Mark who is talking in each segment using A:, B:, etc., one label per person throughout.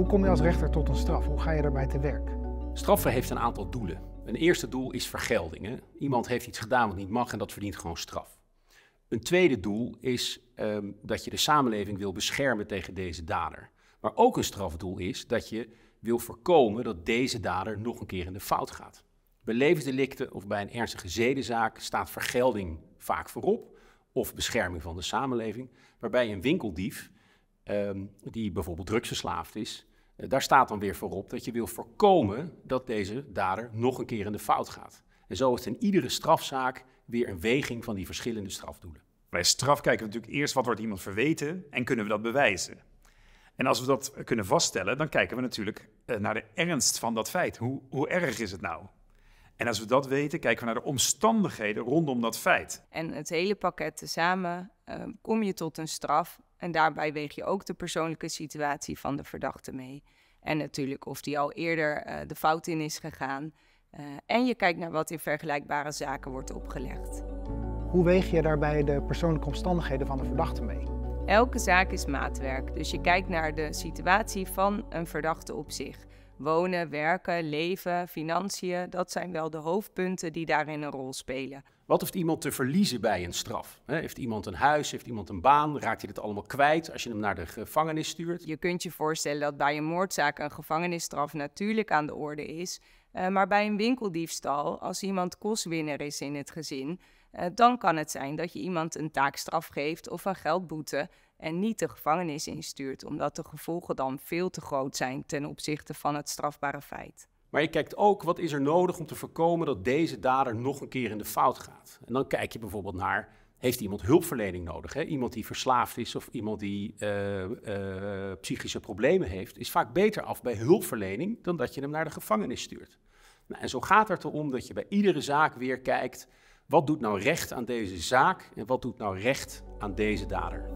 A: Hoe kom je als rechter tot een straf? Hoe ga je daarbij te werk?
B: Straffen heeft een aantal doelen. Een eerste doel is vergeldingen. Iemand heeft iets gedaan wat niet mag en dat verdient gewoon straf. Een tweede doel is ehm, dat je de samenleving wil beschermen tegen deze dader. Maar ook een strafdoel is dat je wil voorkomen dat deze dader nog een keer in de fout gaat. Bij levensdelicten of bij een ernstige zedenzaak staat vergelding vaak voorop, of bescherming van de samenleving, waarbij een winkeldief ehm, die bijvoorbeeld drugsverslaafd is, eh, daar staat dan weer voorop dat je wil voorkomen dat deze dader nog een keer in de
C: fout gaat. En zo is in iedere strafzaak weer een weging van die verschillende strafdoelen. Bij straf kijken we natuurlijk eerst wat wordt iemand verweten en kunnen we dat bewijzen. En als we dat kunnen vaststellen, dan kijken we natuurlijk eh, naar de ernst van dat feit. Hoe, hoe erg is het nou? En als we dat weten, kijken we naar de omstandigheden rondom dat feit. En het hele pakket tezamen
D: uh, kom je tot een straf. En daarbij weeg je ook de persoonlijke situatie van de verdachte mee. En natuurlijk of die al eerder eh, de fout in is gegaan. Eh, en je kijkt naar wat in vergelijkbare zaken wordt opgelegd.
A: Hoe weeg je daarbij de persoonlijke omstandigheden van de verdachte mee?
D: Elke zaak is maatwerk, dus je kijkt naar de situatie van een verdachte op zich. Wonen, werken, leven, financiën, dat zijn wel de hoofdpunten die daarin een rol spelen.
B: Wat heeft iemand te verliezen bij een straf? Heeft iemand
D: een huis? Heeft iemand een baan? Raakt hij dit allemaal kwijt als je hem naar de gevangenis stuurt? Je kunt je voorstellen dat bij een moordzaak een gevangenisstraf natuurlijk aan de orde is. Eh, maar bij een winkeldiefstal, als iemand kostwinner is in het gezin, eh, dan kan het zijn dat je iemand een taakstraf geeft of een geldboete en niet de gevangenis instuurt, omdat de gevolgen dan veel te groot zijn ten opzichte van het strafbare feit. Maar je kijkt
B: ook wat is er nodig om te voorkomen dat deze dader nog een keer in de fout gaat. En dan kijk je bijvoorbeeld naar, heeft iemand hulpverlening nodig? Hè? Iemand die verslaafd is of iemand die eh, eh, psychische problemen heeft, is vaak beter af bij hulpverlening dan dat je hem naar de gevangenis stuurt. Nou, en zo gaat het erom dat je bij iedere zaak weer kijkt, wat doet nou recht aan deze zaak en wat doet nou recht
C: aan deze dader?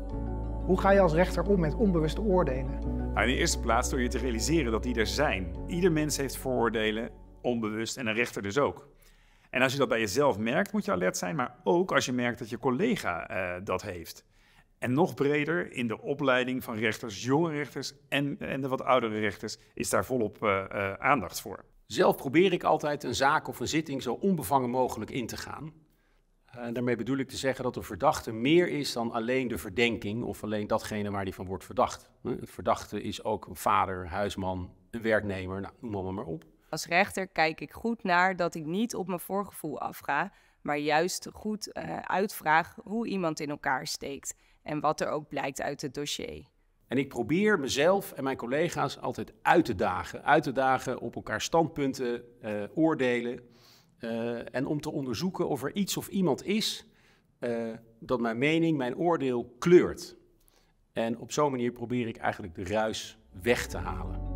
A: Hoe ga je als rechter om met onbewuste oordelen?
C: Nou, in de eerste plaats door je te realiseren dat die er zijn. Ieder mens heeft vooroordelen, onbewust en een rechter dus ook. En als je dat bij jezelf merkt, moet je alert zijn, maar ook als je merkt dat je collega eh, dat heeft. En nog breder in de opleiding van rechters, jonge rechters en, en de wat oudere rechters is daar volop eh, eh, aandacht voor. Zelf probeer ik altijd een zaak of
B: een zitting zo onbevangen mogelijk in te gaan. En eh, daarmee bedoel ik te zeggen dat de verdachte meer is dan alleen de verdenking of alleen datgene waar die van wordt verdacht. Het verdachte is ook een vader, huisman, een werknemer, nou, noem allemaal maar op.
D: Als rechter kijk ik goed naar dat ik niet op mijn voorgevoel afga, maar juist goed eh, uitvraag hoe iemand in elkaar steekt en wat er ook blijkt uit het dossier.
B: En ik probeer mezelf en mijn collega's altijd uit te dagen. Uit te dagen op elkaar standpunten, uh, oordelen. Eh, en om te onderzoeken of er iets of iemand is eh, dat mijn mening, mijn oordeel kleurt. En op zo'n manier probeer ik eigenlijk de ruis weg
A: te halen.